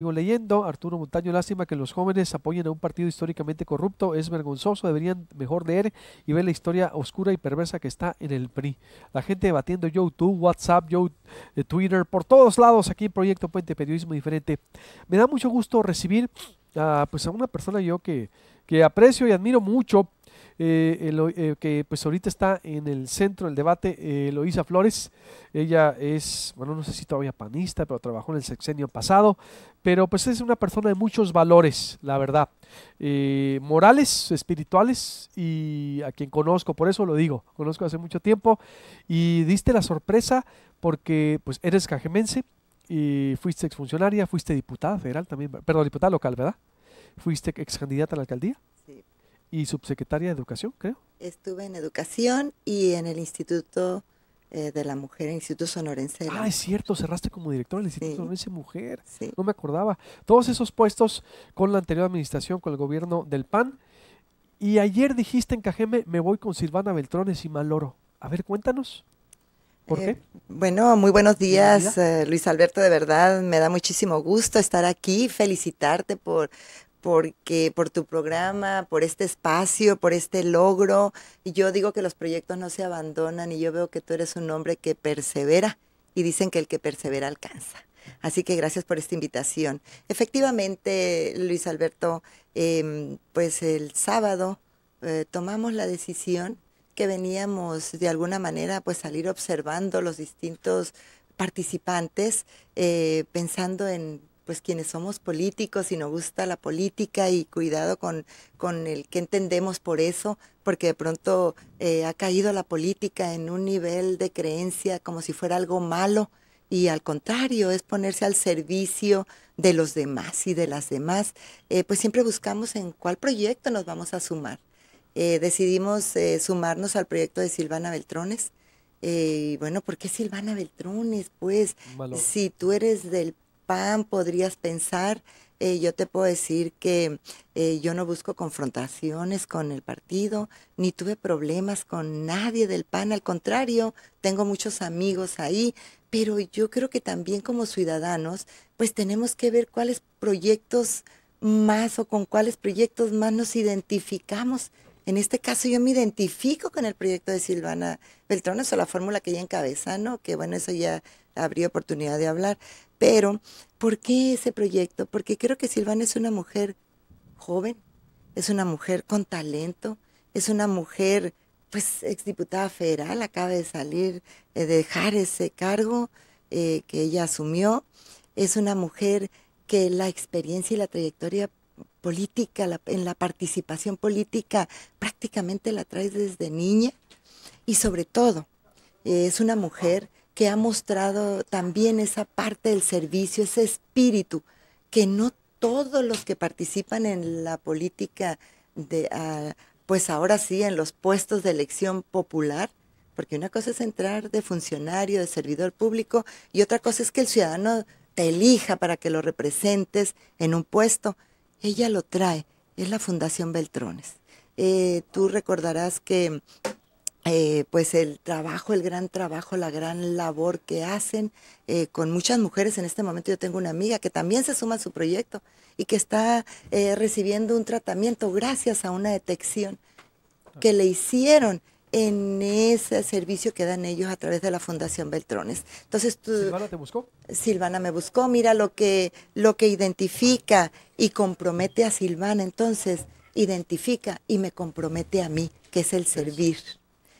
Sigo leyendo, Arturo Montaño, lástima que los jóvenes apoyen a un partido históricamente corrupto, es vergonzoso, deberían mejor leer y ver la historia oscura y perversa que está en el PRI. La gente debatiendo YouTube, WhatsApp, yo, eh, Twitter, por todos lados aquí en Proyecto Puente Periodismo Diferente. Me da mucho gusto recibir pues a una persona yo que, que aprecio y admiro mucho eh, el, eh, que pues ahorita está en el centro del debate, eh, Eloisa Flores. Ella es, bueno, no sé si todavía panista, pero trabajó en el sexenio pasado, pero pues es una persona de muchos valores, la verdad, morales, espirituales, y a quien conozco, por eso lo digo, conozco hace mucho tiempo, y diste la sorpresa porque pues eres cajemense, y fuiste exfuncionaria, fuiste diputada federal también, perdón, diputada local, ¿verdad? Fuiste excandidata a la alcaldía y subsecretaria de Educación, creo. Estuve en Educación y en el Instituto eh, de la Mujer, el Instituto Sonorense. De ah, es cierto, cerraste como directora del Instituto de Mujer. No me acordaba. Todos esos puestos con la anterior administración, con el gobierno del PAN. Y ayer dijiste en Cajeme, me voy con Silvana Beltrones y Maloro. A ver, cuéntanos. ¿Por eh, qué? Bueno, muy buenos días, eh, Luis Alberto. De verdad, me da muchísimo gusto estar aquí, felicitarte por, porque por tu programa, por este espacio, por este logro. Y yo digo que los proyectos no se abandonan y yo veo que tú eres un hombre que persevera y dicen que el que persevera alcanza. Así que gracias por esta invitación. Efectivamente, Luis Alberto, em, pues el sábado eh, tomamos la decisión que veníamos de alguna manera pues salir observando los distintos participantes, eh, pensando en pues quienes somos políticos y nos gusta la política y cuidado con, con el que entendemos por eso, porque de pronto eh, ha caído la política en un nivel de creencia como si fuera algo malo y al contrario, es ponerse al servicio de los demás y de las demás. Eh, pues siempre buscamos en cuál proyecto nos vamos a sumar. Eh, decidimos sumarnos al proyecto de Silvana Beltrones, eh, bueno, ¿por qué Silvana Beltrones? Pues, si tú eres del pan, podrías pensar. Eh, yo te puedo decir que eh, yo no busco confrontaciones con el partido, ni tuve problemas con nadie del PAN, al contrario, tengo muchos amigos ahí, pero yo creo que también como ciudadanos, pues tenemos que ver cuáles proyectos más o con cuáles proyectos más nos identificamos. En este caso yo me identifico con el proyecto de Silvana Beltrones o la fórmula que ella encabeza, ¿no? Que bueno, eso ya habría oportunidad de hablar. Pero, ¿por qué ese proyecto? Porque creo que Silvana es una mujer joven, es una mujer con talento, es una mujer, pues, exdiputada federal, acaba de salir, eh, de dejar ese cargo eh, que ella asumió. Es una mujer que la experiencia y la trayectoria política, en la participación política, prácticamente la trae desde niña y sobre todo es una mujer que ha mostrado también esa parte del servicio, ese espíritu, que no todos los que participan en la política de, ah, pues ahora sí, en los puestos de elección popular, porque una cosa es entrar de funcionario, de servidor público, y otra cosa es que el ciudadano te elija para que lo representes en un puesto. Ella lo trae, es la Fundación Beltrones. Eh, tú recordarás que eh, pues el trabajo, el gran trabajo, la gran labor que hacen eh, con muchas mujeres. En este momento yo tengo una amiga que también se suma a su proyecto y que está eh, recibiendo un tratamiento gracias a una detección que le hicieron en ese servicio que dan ellos a través de la Fundación Beltrones. Entonces tú, Silvana te buscó. Silvana me buscó. Mira lo que lo que identifica y compromete a Silvana. Entonces identifica y me compromete a mí, que es el servir.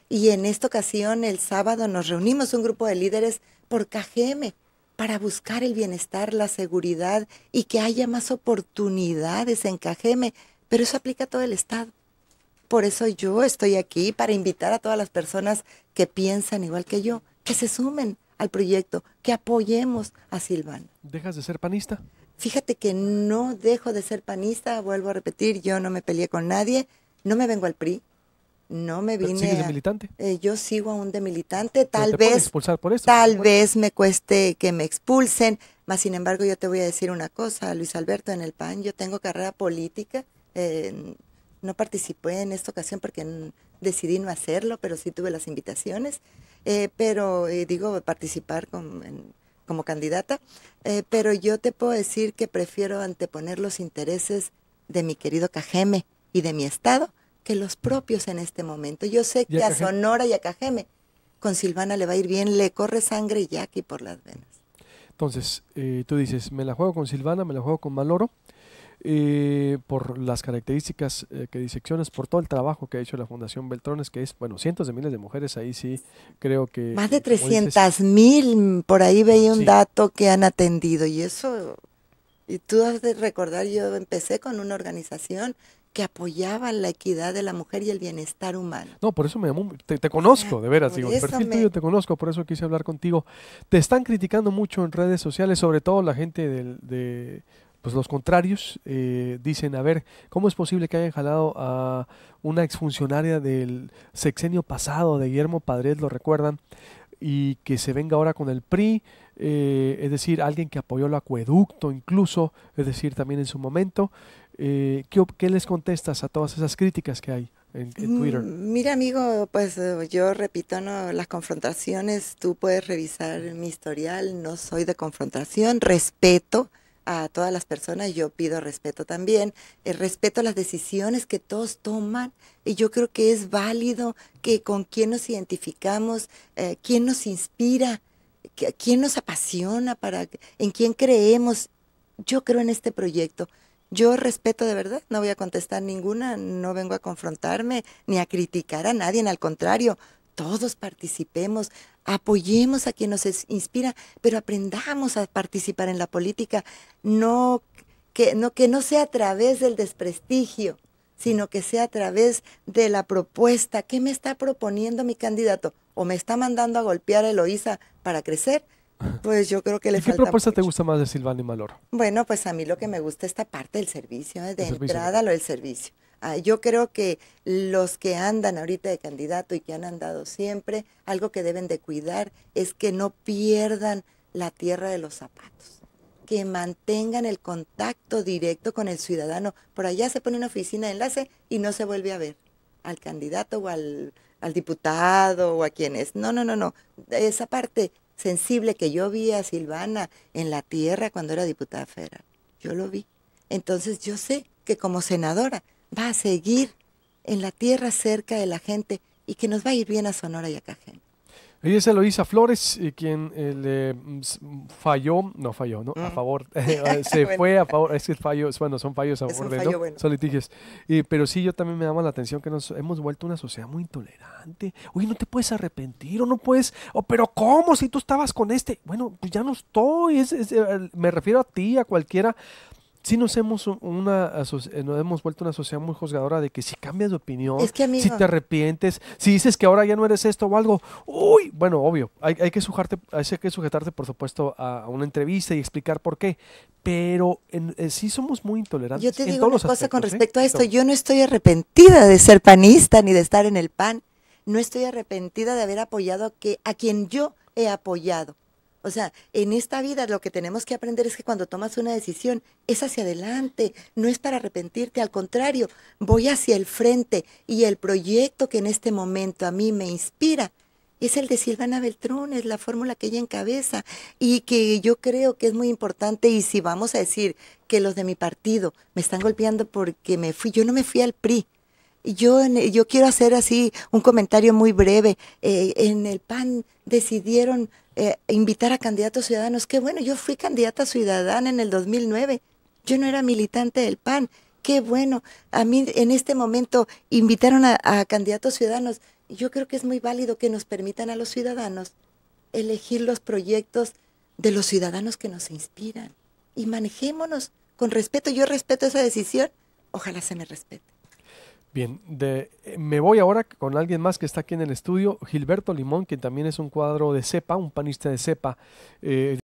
Y en esta ocasión, el sábado, nos reunimos un grupo de líderes por Cajeme para buscar el bienestar, la seguridad y que haya más oportunidades en Cajeme. Pero eso aplica a todo el Estado. Por eso yo estoy aquí, para invitar a todas las personas que piensan igual que yo, que se sumen al proyecto, que apoyemos a Silvana. ¿Dejas de ser panista? Fíjate que no dejo de ser panista, vuelvo a repetir, yo no me peleé con nadie, no me vengo al PRI, no me vine. de militante? Eh, yo sigo aún de militante. Tal vez. por tal vez me cueste que me expulsen. Más sin embargo, yo te voy a decir una cosa, Luis Alberto, en el PAN yo tengo carrera política. Eh, no participé en esta ocasión porque decidí no hacerlo, pero sí tuve las invitaciones. Eh, pero digo, participar como candidata. pero yo te puedo decir que prefiero anteponer los intereses de mi querido Cajeme y de mi Estado que los propios en este momento. Yo sé que a Sonora y a Cajeme con Silvana le va a ir bien, le corre sangre y aquí por las venas. Entonces, eh, tú dices, me la juego con Silvana, me la juego con Maloro, eh, por las características eh, que disecciones, por todo el trabajo que ha hecho la Fundación Beltrones, que es, bueno, cientos de miles de mujeres, ahí sí creo que... Más de 300 mil, por ahí veía un dato que han atendido y eso... Y tú has de recordar, yo empecé con una organización que apoyaban la equidad de la mujer y el bienestar humano. No, por eso me llamó, te, conozco, de veras, digo, el perfil te conozco, por eso quise hablar contigo. Te están criticando mucho en redes sociales, sobre todo la gente de, pues los contrarios eh, dicen, a ver, ¿cómo es posible que hayan jalado a una exfuncionaria del sexenio pasado de Guillermo Padres, lo recuerdan, y que se venga ahora con el PRI, eh, es decir, alguien que apoyó el acueducto incluso, es decir, también en su momento. Eh, ¿qué, les contestas a todas esas críticas que hay en, mm, Twitter? Mira, amigo, pues eh, yo repito, no, las confrontaciones, tú puedes revisar mi historial, no soy de confrontación, respeto a todas las personas, yo pido respeto también, el eh, respeto las decisiones que todos toman y yo creo que es válido que con quién nos identificamos, eh, quién nos inspira, quién nos apasiona, para, en quién creemos. Yo creo en este proyecto. Yo respeto de verdad, no voy a contestar ninguna, no vengo a confrontarme ni a criticar a nadie, al contrario, todos participemos, apoyemos a quien nos inspira, pero aprendamos a participar en la política, no que no, que no sea a través del desprestigio, sino que sea a través de la propuesta. ¿Qué me está proponiendo mi candidato? ¿O me está mandando a golpear a Eloísa para crecer? Pues yo creo que le falta. ¿Qué propuesta te gusta más de Silvani Malor? Bueno, pues a mí lo que me gusta es esta parte del servicio, ¿eh? de entrada lo del servicio. Ah, yo creo que los que andan ahorita de candidato y que han andado siempre, algo que deben de cuidar es que no pierdan la tierra de los zapatos, que mantengan el contacto directo con el ciudadano. Por allá se pone una oficina de enlace y no se vuelve a ver al candidato o al, al diputado o a quien es. No, no, no, no. Esa parte sensible que yo vi a Silvana en la tierra cuando era diputada federal, yo lo vi. Entonces yo sé que como senadora va a seguir en la tierra cerca de la gente y que nos va a ir bien a Sonora y a Cajén. Ella es Eloísa Flores, eh, quien eh, le falló, no falló, ¿no? A mm. favor, se fue a favor, es que fallo, bueno, son fallos a favor de, fallo Son litigios. pero sí, yo también me llama la atención que nos hemos vuelto una sociedad muy intolerante. Oye, no te puedes arrepentir o no puedes, o pero ¿cómo? Si tú estabas con este, bueno, pues ya no estoy, eh, me refiero a ti, a cualquiera si nos hemos, una, eh, nos hemos vuelto una sociedad muy juzgadora de que si cambias de opinión, si te arrepientes, si dices que ahora ya no eres esto o algo, uy, bueno, obvio, hay, que, hay que sujetarte, por supuesto, a, una entrevista y explicar por qué, pero en, eh, sí somos muy intolerantes. Yo te digo una cosa con respecto a esto, yo no estoy arrepentida de ser panista ni de estar en el PAN, no estoy arrepentida de haber apoyado que, a quien yo he apoyado. O sea, en esta vida lo que tenemos que aprender es que cuando tomas una decisión es hacia adelante, no es para arrepentirte, al contrario, voy hacia el frente y el proyecto que en este momento a mí me inspira es el de Silvana Beltrón, es la fórmula que ella encabeza y que yo creo que es muy importante. Y si vamos a decir que los de mi partido me están golpeando porque me fui, yo no me fui al PRI, yo, yo quiero hacer así un comentario muy breve. Eh, en el PAN decidieron eh, invitar a candidatos ciudadanos. Qué bueno, yo fui candidata ciudadana en el 2009. Yo no era militante del PAN. Qué bueno. A mí en este momento invitaron a candidatos ciudadanos. Yo creo que es muy válido que nos permitan a los ciudadanos elegir los proyectos de los ciudadanos que nos inspiran. Y manejémonos con respeto. Yo respeto esa decisión. Ojalá se me respete. Bien, de, eh, me voy ahora con alguien más que está aquí en el estudio, Gilberto Limón, que también es un cuadro de cepa, un panista de cepa. Eh,